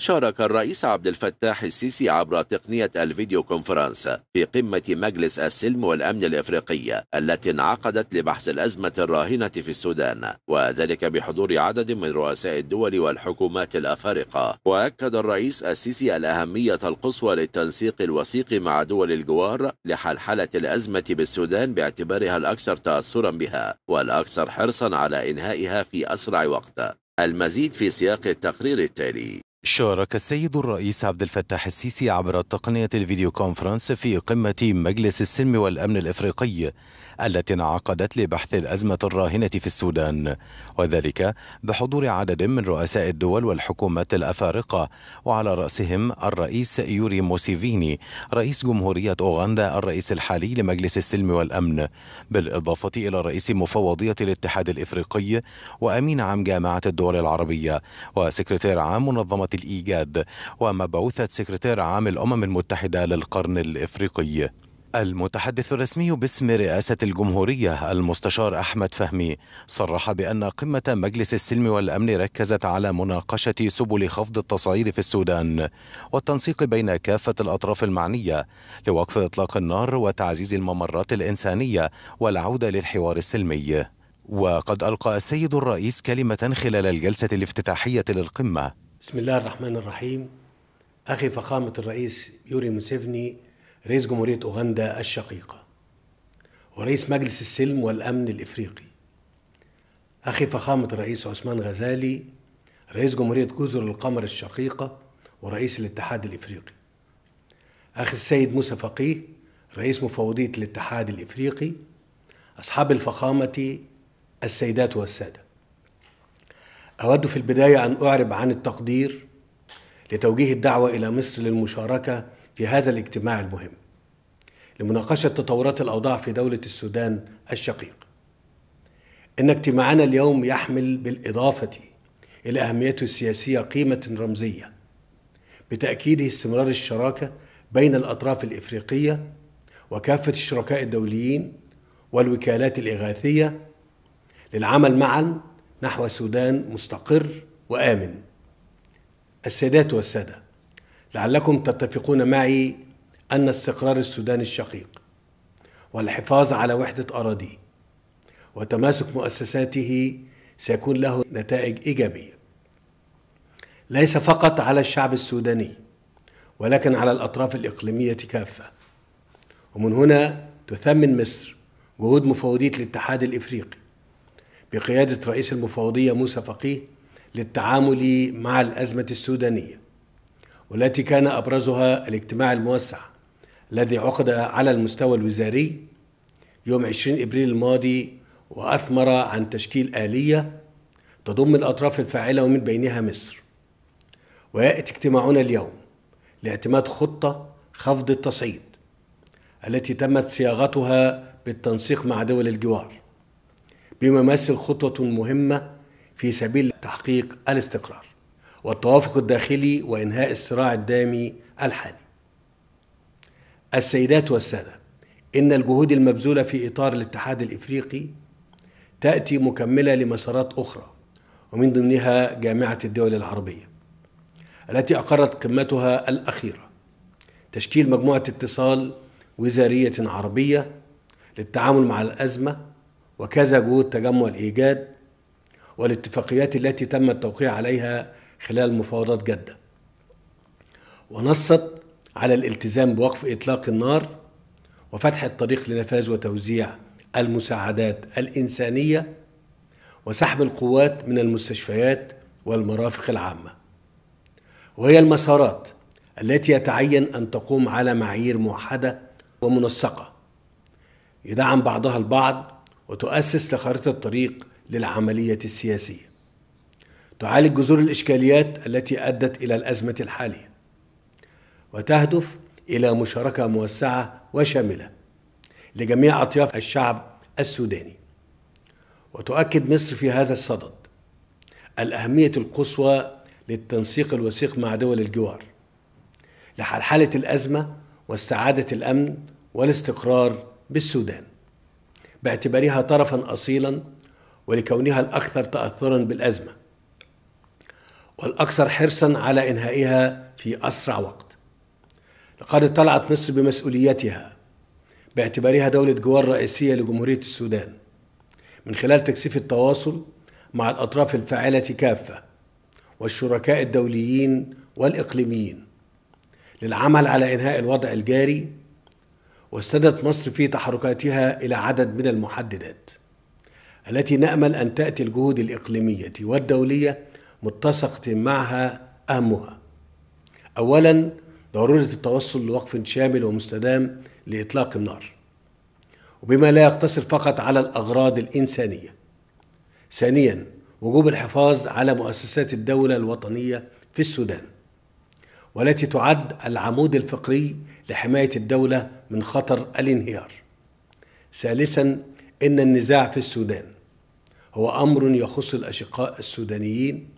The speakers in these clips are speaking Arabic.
شارك الرئيس عبد الفتاح السيسي عبر تقنية الفيديو كونفرنس في قمة مجلس السلم والأمن الإفريقي التي انعقدت لبحث الأزمة الراهنة في السودان وذلك بحضور عدد من رؤساء الدول والحكومات الأفارقة وأكد الرئيس السيسي الأهمية القصوى للتنسيق الوثيق مع دول الجوار لحلحلة الأزمة بالسودان باعتبارها الأكثر تأثرا بها والأكثر حرصا على إنهائها في أسرع وقت المزيد في سياق التقرير التالي شارك السيد الرئيس عبد الفتاح السيسي عبر تقنية الفيديو كونفرنس في قمة مجلس السلم والأمن الإفريقي التي انعقدت لبحث الأزمة الراهنة في السودان وذلك بحضور عدد من رؤساء الدول والحكومات الأفارقة وعلى رأسهم الرئيس يوري موسيفيني رئيس جمهورية أوغندا الرئيس الحالي لمجلس السلم والأمن بالإضافة إلى رئيس مفوضية الاتحاد الإفريقي وأمين عام جامعة الدول العربية وسكرتير عام منظمة الإيجاد ومبعوثة سكرتير عام الأمم المتحدة للقرن الإفريقي المتحدث الرسمي باسم رئاسة الجمهورية المستشار أحمد فهمي صرح بأن قمة مجلس السلم والأمن ركزت على مناقشة سبل خفض التصعيد في السودان والتنسيق بين كافة الأطراف المعنية لوقف إطلاق النار وتعزيز الممرات الإنسانية والعودة للحوار السلمي وقد ألقى السيد الرئيس كلمة خلال الجلسة الافتتاحية للقمة بسم الله الرحمن الرحيم أخي فخامة الرئيس يوري موسيفني رئيس جمهورية أوغندا الشقيقة ورئيس مجلس السلم والأمن الإفريقي أخي فخامة الرئيس عثمان غزالي رئيس جمهورية جزر القمر الشقيقة ورئيس الاتحاد الإفريقي أخي السيد موسى فقيه رئيس مفوضية الاتحاد الإفريقي أصحاب الفخامة السيدات والسادة أود في البداية أن أعرب عن التقدير لتوجيه الدعوة إلى مصر للمشاركة في هذا الاجتماع المهم لمناقشة تطورات الأوضاع في دولة السودان الشقيق إن اجتماعنا اليوم يحمل بالإضافة إلى أهميته السياسية قيمة رمزية بتأكيده استمرار الشراكة بين الأطراف الإفريقية وكافة الشركاء الدوليين والوكالات الإغاثية للعمل معا نحو سودان مستقر وآمن السادات والسادة لعلكم تتفقون معي أن استقرار السودان الشقيق والحفاظ على وحدة أراضيه وتماسك مؤسساته سيكون له نتائج إيجابية ليس فقط على الشعب السوداني ولكن على الأطراف الإقليمية كافة ومن هنا تثمن مصر جهود مفوضية الاتحاد الإفريقي بقيادة رئيس المفوضية موسى فقيه للتعامل مع الأزمة السودانية والتي كان أبرزها الاجتماع الموسع الذي عقد على المستوى الوزاري يوم 20 إبريل الماضي وأثمر عن تشكيل آلية تضم الأطراف الفاعلة ومن بينها مصر ويأتي اجتماعنا اليوم لاعتماد خطة خفض التصعيد التي تمت صياغتها بالتنسيق مع دول الجوار بما يمثل خطوة مهمة في سبيل تحقيق الاستقرار والتوافق الداخلي وإنهاء الصراع الدامي الحالي السيدات والسادة إن الجهود المبذولة في إطار الاتحاد الإفريقي تأتي مكملة لمسارات أخرى ومن ضمنها جامعة الدول العربية التي أقرت قمتها الأخيرة تشكيل مجموعة اتصال وزارية عربية للتعامل مع الأزمة وكذا جهود تجمع الإيجاد والاتفاقيات التي تم التوقيع عليها خلال مفاوضات جدة ونصت على الالتزام بوقف إطلاق النار وفتح الطريق لنفاذ وتوزيع المساعدات الإنسانية وسحب القوات من المستشفيات والمرافق العامة وهي المسارات التي يتعين أن تقوم على معايير موحدة ومنسقة يدعم بعضها البعض وتؤسس لخريطة طريق للعملية السياسية تعالج جذور الإشكاليات التي أدت إلى الأزمة الحالية وتهدف إلى مشاركة موسعة وشاملة لجميع أطياف الشعب السوداني وتؤكد مصر في هذا الصدد الأهمية القصوى للتنسيق الوثيق مع دول الجوار لحلحلة الأزمة واستعادة الأمن والاستقرار بالسودان باعتبارها طرفا أصيلا ولكونها الأكثر تأثرا بالأزمة والأكثر حرصا على إنهائها في أسرع وقت لقد اطلعت مصر بمسؤوليتها باعتبارها دولة جوار رئيسية لجمهورية السودان من خلال تكثيف التواصل مع الأطراف الفاعلة كافة والشركاء الدوليين والإقليميين للعمل على إنهاء الوضع الجاري واستندت مصر في تحركاتها إلى عدد من المحددات التي نأمل أن تأتي الجهود الإقليمية والدولية متسقة معها أهمها أولا ضرورة التوصل لوقف شامل ومستدام لإطلاق النار وبما لا يقتصر فقط على الأغراض الإنسانية ثانيا وجوب الحفاظ على مؤسسات الدولة الوطنية في السودان والتي تعد العمود الفقري لحماية الدولة من خطر الانهيار ثالثا إن النزاع في السودان هو أمر يخص الأشقاء السودانيين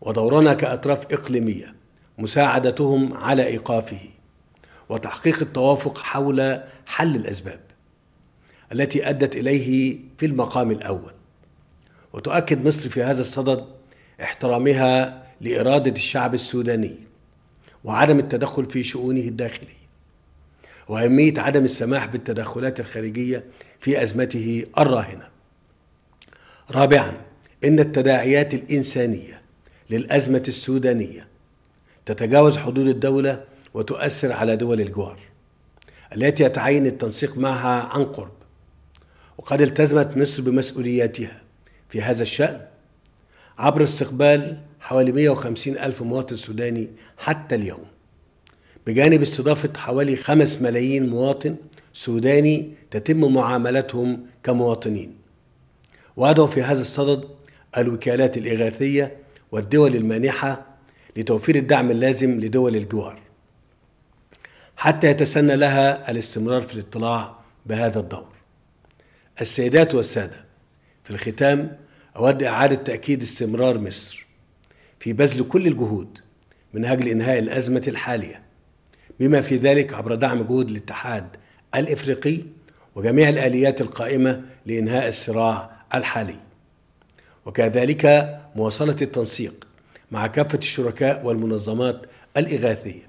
ودورنا كأطراف إقليمية مساعدتهم على إيقافه وتحقيق التوافق حول حل الأسباب التي أدت إليه في المقام الأول وتؤكد مصر في هذا الصدد احترامها لإرادة الشعب السوداني وعدم التدخل في شؤونه الداخلية وأهمية عدم السماح بالتدخلات الخارجية في أزمته الراهنة رابعا إن التداعيات الإنسانية للأزمة السودانية تتجاوز حدود الدولة وتؤثر على دول الجوار التي يتعين التنسيق معها عن قرب وقد التزمت مصر بمسؤولياتها في هذا الشأن عبر استقبال حوالي 150 ألف مواطن سوداني حتى اليوم بجانب استضافة حوالي 5 ملايين مواطن سوداني تتم معاملتهم كمواطنين وأدعو في هذا الصدد الوكالات الإغاثية والدول المانحة لتوفير الدعم اللازم لدول الجوار حتى يتسنى لها الاستمرار في الاطلاع بهذا الدور السيدات والسادة في الختام أود إعادة تأكيد استمرار مصر في بذل كل الجهود من أجل إنهاء الأزمة الحالية بما في ذلك عبر دعم جهود الاتحاد الإفريقي وجميع الآليات القائمة لإنهاء الصراع الحالي وكذلك مواصلة التنسيق مع كافة الشركاء والمنظمات الإغاثية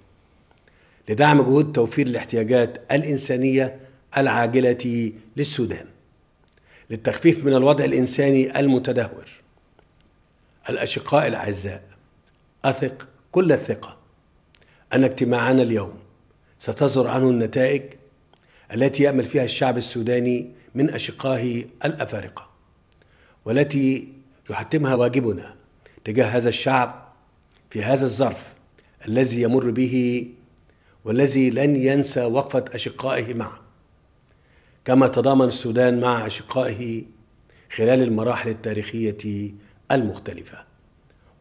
لدعم جهود توفير الاحتياجات الإنسانية العاجلة للسودان للتخفيف من الوضع الإنساني المتدهور الأشقاء الأعزاء أثق كل الثقة أن اجتماعنا اليوم ستظهر عنه النتائج التي يأمل فيها الشعب السوداني من أشقائه الأفارقة والتي يحتمها واجبنا تجاه هذا الشعب في هذا الظرف الذي يمر به والذي لن ينسى وقفة أشقائه معه كما تضامن السودان مع أشقائه خلال المراحل التاريخية المختلفة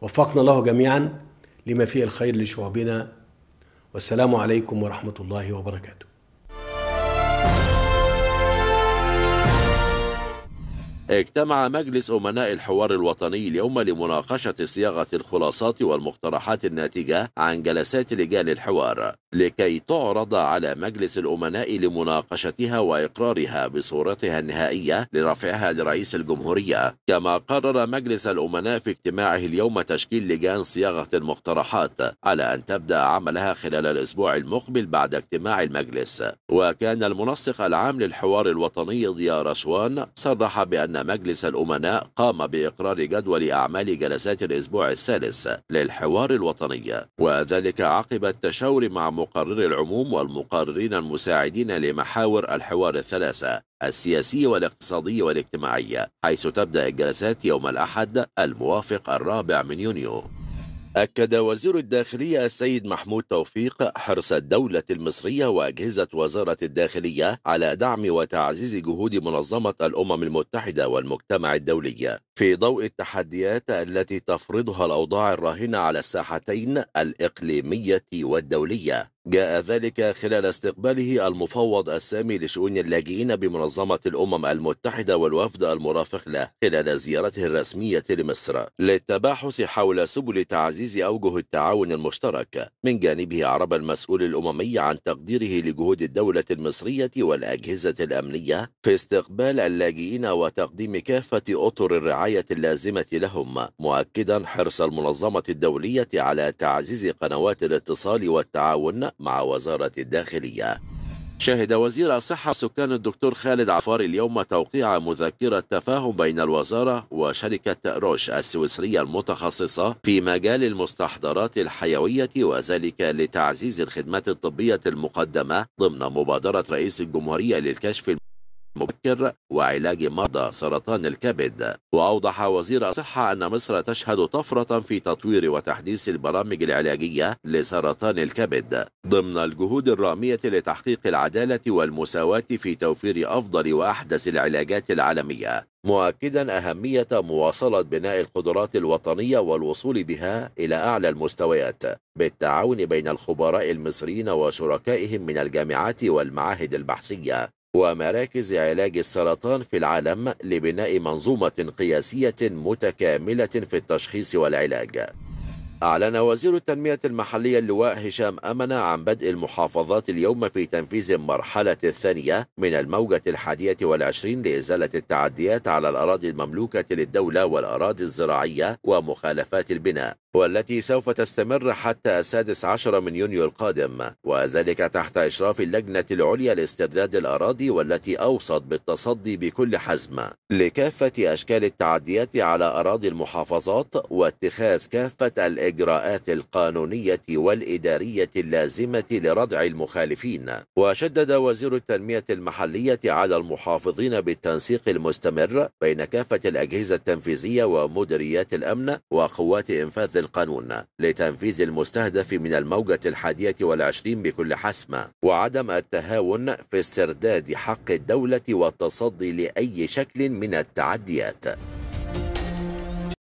وفقنا الله جميعا لما فيه الخير لشعوبنا والسلام عليكم ورحمة الله وبركاته اجتمع مجلس أمناء الحوار الوطني اليوم لمناقشة صياغة الخلاصات والمقترحات الناتجة عن جلسات لجان الحوار لكي تعرض على مجلس الأمناء لمناقشتها وإقرارها بصورتها النهائية لرفعها لرئيس الجمهورية كما قرر مجلس الأمناء في اجتماعه اليوم تشكيل لجان صياغة المقترحات على أن تبدأ عملها خلال الأسبوع المقبل بعد اجتماع المجلس وكان المنسق العام للحوار الوطني ضياء رشوان صرح بأن أن مجلس الأمناء قام بإقرار جدول أعمال جلسات الأسبوع الثالث للحوار الوطني وذلك عقب التشاور مع مقرر العموم والمقررين المساعدين لمحاور الحوار الثلاثة السياسي والاقتصادي والاجتماعي حيث تبدأ الجلسات يوم الأحد الموافق الرابع من يونيو أكد وزير الداخلية السيد محمود توفيق حرص الدولة المصرية وأجهزة وزارة الداخلية على دعم وتعزيز جهود منظمة الأمم المتحدة والمجتمع الدولي في ضوء التحديات التي تفرضها الأوضاع الراهنة على الساحتين الإقليمية والدولية جاء ذلك خلال استقباله المفوض السامي لشؤون اللاجئين بمنظمة الأمم المتحدة والوفد المرافق له خلال زيارته الرسمية لمصر للتباحث حول سبل تعزيز أوجه التعاون المشترك من جانبه عرب المسؤول الأممي عن تقديره لجهود الدولة المصرية والأجهزة الأمنية في استقبال اللاجئين وتقديم كافة أطر الرعاية اللازمة لهم مؤكدا حرص المنظمة الدولية على تعزيز قنوات الاتصال والتعاون مع وزارة الداخلية شهد وزير الصحة سكان الدكتور خالد عفار اليوم توقيع مذكرة تفاهم بين الوزارة وشركة روش السويسرية المتخصصة في مجال المستحضرات الحيوية وذلك لتعزيز الخدمات الطبية المقدمة ضمن مبادرة رئيس الجمهورية للكشف مبكر وعلاج مرضى سرطان الكبد وأوضح وزير الصحة أن مصر تشهد طفرة في تطوير وتحديث البرامج العلاجية لسرطان الكبد ضمن الجهود الرامية لتحقيق العدالة والمساواة في توفير أفضل وأحدث العلاجات العالمية مؤكدا أهمية مواصلة بناء القدرات الوطنية والوصول بها إلى أعلى المستويات بالتعاون بين الخبراء المصريين وشركائهم من الجامعات والمعاهد البحثية ومراكز علاج السرطان في العالم لبناء منظومة قياسية متكاملة في التشخيص والعلاج أعلن وزير التنمية المحلية اللواء هشام أمن عن بدء المحافظات اليوم في تنفيذ المرحلة الثانية من الموجة الحادية والعشرين لإزالة التعديات على الأراضي المملوكة للدولة والأراضي الزراعية ومخالفات البناء والتي سوف تستمر حتى السادس عشر من يونيو القادم وذلك تحت إشراف اللجنة العليا لاسترداد الأراضي والتي أوصت بالتصدي بكل حزم لكافة أشكال التعديات على أراضي المحافظات واتخاذ كافة الإجراءات القانونية والإدارية اللازمة لردع المخالفين وشدد وزير التنمية المحلية على المحافظين بالتنسيق المستمر بين كافة الأجهزة التنفيذية ومديريات الأمن وقوات إنفاذ القانون لتنفيذ المستهدف من الموجة الحادية والعشرين بكل حسمة وعدم التهاون في استرداد حق الدولة والتصدي لأي شكل من التعديات